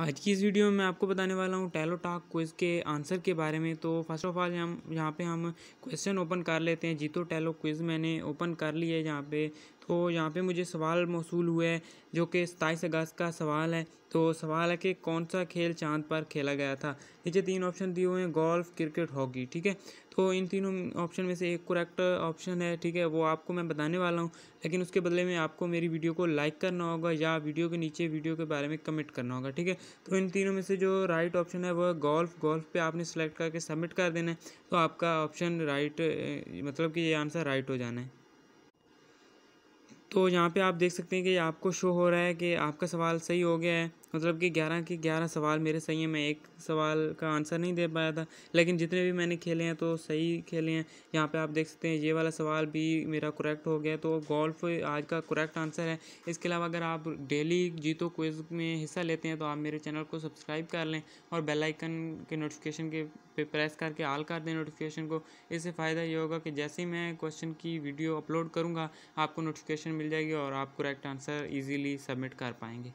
आज की इस वीडियो में मैं आपको बताने वाला हूँ टैलो टाक क्विज़ के आंसर के बारे में तो फर्स्ट ऑफ ऑल हम यहाँ पे हम क्वेश्चन ओपन कर लेते हैं जीतो टैलो क्विज़ मैंने ओपन कर लिया है यहाँ पे तो यहाँ पे मुझे सवाल मौसू हुए हैं जो कि सताईस अगस्त का सवाल है तो सवाल है कि कौन सा खेल चांद पर खेला गया था नीचे तीन ऑप्शन दिए हुए हैं गोल्फ क्रिकेट हॉकी ठीक है तो इन तीनों ऑप्शन में से एक करेक्ट ऑप्शन है ठीक है वो आपको मैं बताने वाला हूँ लेकिन उसके बदले में आपको मेरी वीडियो को लाइक करना होगा या वीडियो के नीचे वीडियो के बारे में कमेंट करना होगा ठीक है तो इन तीनों में से जो राइट ऑप्शन है वह गोल्फ गोल्फ पे आपने सेलेक्ट करके सबमिट कर देना है तो आपका ऑप्शन राइट मतलब कि ये आंसर राइट हो जाना है तो यहाँ पे आप देख सकते हैं कि आपको शो हो रहा है कि आपका सवाल सही हो गया है मतलब कि ग्यारह के ग्यारह सवाल मेरे सही हैं मैं एक सवाल का आंसर नहीं दे पाया था लेकिन जितने भी मैंने खेले हैं तो सही खेले हैं यहाँ पे आप देख सकते हैं ये वाला सवाल भी मेरा करेक्ट हो गया तो गोल्फ आज का करेक्ट आंसर है इसके अलावा अगर आप डेली जीतो क्विज में हिस्सा लेते हैं तो आप मेरे चैनल को सब्सक्राइब कर लें और बेलाइकन के नोटिफिकेशन के पे प्रेस करके आल कर दें नोटिफिकेशन को इससे फ़ायदा ये होगा कि जैसे ही मैं क्वेश्चन की वीडियो अपलोड करूँगा आपको नोटिफिकेशन मिल जाएगी और आप करेक्ट आंसर ईजिली सबमिट कर पाएंगे